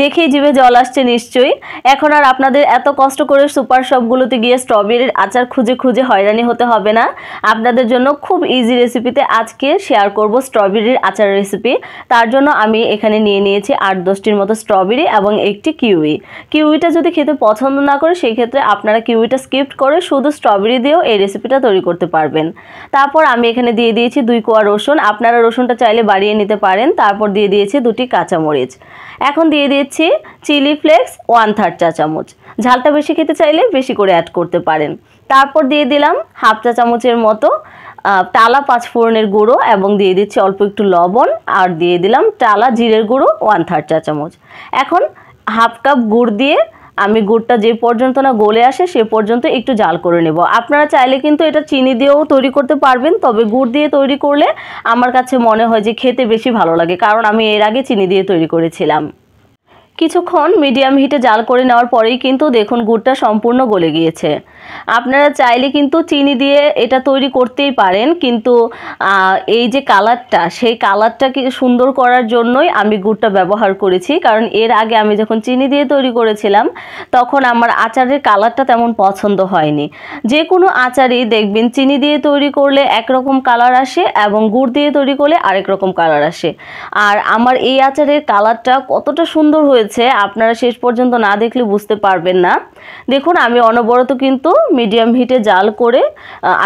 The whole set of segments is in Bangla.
দেখেই জিভে জল আসছে নিশ্চয়ই এখন আর আপনাদের এত কষ্ট করে সুপার শপগুলোতে গিয়ে স্ট্রবেরির আচার খুঁজে খুঁজে হয়রানি হতে হবে না আপনাদের জন্য খুব ইজি রেসিপিতে আজকে শেয়ার করব স্ট্রবেরির আচার রেসিপি তার জন্য আমি এখানে নিয়ে নিয়েছি আট দশটির মতো স্ট্রবেরি এবং একটি কিউই কিউইটা যদি খেতে পছন্দ না করে সেই ক্ষেত্রে আপনারা কিউইটা স্কিপ করে শুধু স্ট্রবেরি দিয়েও এই রেসিপিটা তৈরি করতে পারবেন তারপর আমি এখানে দিয়ে দিয়েছি দুই কোয়া রসুন আপনারা রসুনটা চাইলে বাড়িয়ে নিতে পারেন তারপর দিয়ে দিয়েছি দুটি কাঁচামরিচ এখন দিয়ে দিয়েছি দিয়েছি চিলি ফ্লেক্স ওয়ান থার্ড চা চামচ ঝালটা বেশি খেতে চাইলে বেশি করে অ্যাড করতে পারেন তারপর দিয়ে দিলাম হাফ চা চামচের মতো টালা পাঁচফোড়নের গুঁড়ো এবং দিয়ে দিচ্ছি অল্প একটু লবণ আর দিয়ে দিলাম টালা জিরের গুঁড়ো ওয়ান থার্ড চা চামচ এখন হাফ কাপ গুড় দিয়ে আমি গুড়টা যে পর্যন্ত না গলে আসে সে পর্যন্ত একটু জাল করে নেব আপনারা চাইলে কিন্তু এটা চিনি দিয়েও তৈরি করতে পারবেন তবে গুড় দিয়ে তৈরি করলে আমার কাছে মনে হয় যে খেতে বেশি ভালো লাগে কারণ আমি এর আগে চিনি দিয়ে তৈরি করেছিলাম কিছুক্ষণ মিডিয়াম হিটে জাল করে নেওয়ার পরেই কিন্তু দেখুন গুড়টা সম্পূর্ণ গলে গিয়েছে আপনারা চাইলে কিন্তু চিনি দিয়ে এটা তৈরি করতেই পারেন কিন্তু এই যে কালারটা সেই কালারটাকে সুন্দর করার জন্যই আমি গুড়টা ব্যবহার করেছি কারণ এর আগে আমি যখন চিনি দিয়ে তৈরি করেছিলাম তখন আমার আচারের কালারটা তেমন পছন্দ হয়নি যে কোনো আচারই দেখবেন চিনি দিয়ে তৈরি করলে একরকম কালার আসে এবং গুড় দিয়ে তৈরি করলে আরেক রকম কালার আসে আর আমার এই আচারের কালারটা কতটা সুন্দর হয়েছে রয়েছে আপনারা শেষ পর্যন্ত না দেখলে বুঝতে পারবেন না দেখুন আমি অনবরত কিন্তু মিডিয়াম হিটে জাল করে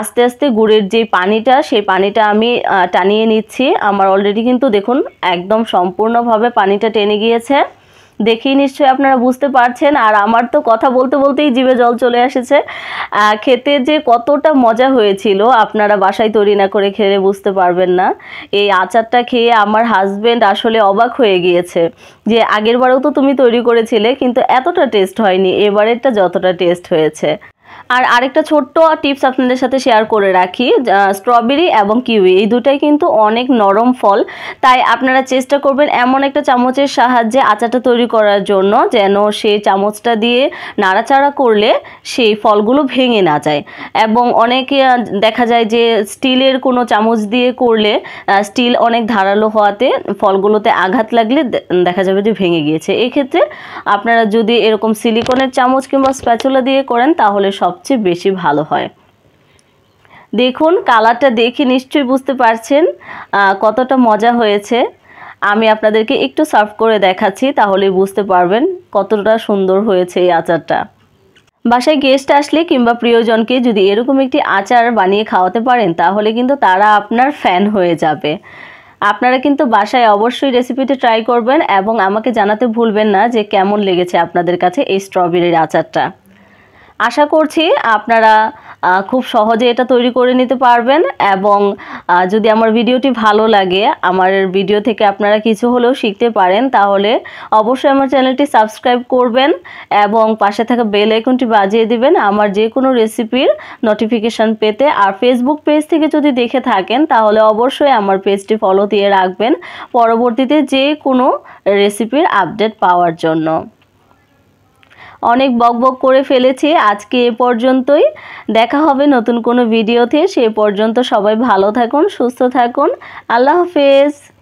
আস্তে আস্তে গুড়ের যে পানিটা সেই পানিটা আমি টানিয়ে নিচ্ছি আমার অলরেডি কিন্তু দেখুন একদম সম্পূর্ণভাবে পানিটা টেনে গিয়েছে দেখেই নিশ্চয়ই আপনারা বুঝতে পারছেন আর আমার তো কথা বলতে বলতেই জীবে জল চলে এসেছে খেতে যে কতটা মজা হয়েছিল আপনারা বাসায় তৈরি না করে খেলে বুঝতে পারবেন না এই আচারটা খেয়ে আমার হাজব্যান্ড আসলে অবাক হয়ে গিয়েছে যে বারেও তো তুমি তৈরি করেছিলে কিন্তু এতটা টেস্ট হয়নি এবারেরটা যতটা টেস্ট হয়েছে আর আরেকটা ছোট্ট টিপস আপনাদের সাথে শেয়ার করে রাখি স্ট্রবেরি এবং কিউই এই দুটাই কিন্তু অনেক নরম ফল তাই আপনারা চেষ্টা করবেন এমন একটা চামচের সাহায্যে আচারটা তৈরি করার জন্য যেন সেই চামচটা দিয়ে নাড়াচাড়া করলে সেই ফলগুলো ভেঙে না যায় এবং অনেকে দেখা যায় যে স্টিলের কোনো চামচ দিয়ে করলে স্টিল অনেক ধারালো হওয়াতে ফলগুলোতে আঘাত লাগলে দেখা যাবে যে ভেঙে গিয়েছে এক্ষেত্রে আপনারা যদি এরকম সিলিকনের চামচ কিংবা স্প্যাচুলা দিয়ে করেন তাহলে সবচেয়ে বেশি ভালো হয় দেখুন কালারটা দেখে নিশ্চয়ই বুঝতে পারছেন কতটা মজা হয়েছে আমি আপনাদেরকে একটু সার্ভ করে দেখাচ্ছি তাহলে বুঝতে পারবেন কতটা সুন্দর হয়েছে এই আচারটা বাসায় গেস্ট আসলে কিংবা প্রিয়জনকে যদি এরকম একটি আচার বানিয়ে খাওয়াতে পারেন তাহলে কিন্তু তারা আপনার ফ্যান হয়ে যাবে আপনারা কিন্তু বাসায় অবশ্যই রেসিপিটি ট্রাই করবেন এবং আমাকে জানাতে ভুলবেন না যে কেমন লেগেছে আপনাদের কাছে এই স্ট্রবেরির আচারটা আশা করছি আপনারা খুব সহজে এটা তৈরি করে নিতে পারবেন এবং যদি আমার ভিডিওটি ভালো লাগে আমার ভিডিও থেকে আপনারা কিছু হলেও শিখতে পারেন তাহলে অবশ্যই আমার চ্যানেলটি সাবস্ক্রাইব করবেন এবং পাশে থাকা বেল আইকনটি বাজিয়ে দিবেন আমার যে কোনো রেসিপির নোটিফিকেশান পেতে আর ফেসবুক পেজ থেকে যদি দেখে থাকেন তাহলে অবশ্যই আমার পেজটি ফলো দিয়ে রাখবেন পরবর্তীতে যে কোনো রেসিপির আপডেট পাওয়ার জন্য অনেক বকবক করে ফেলেছি আজকে এ পর্যন্তই দেখা হবে নতুন কোনো ভিডিওতে সে পর্যন্ত সবাই ভালো থাকুন সুস্থ থাকুন আল্লাহ হাফেজ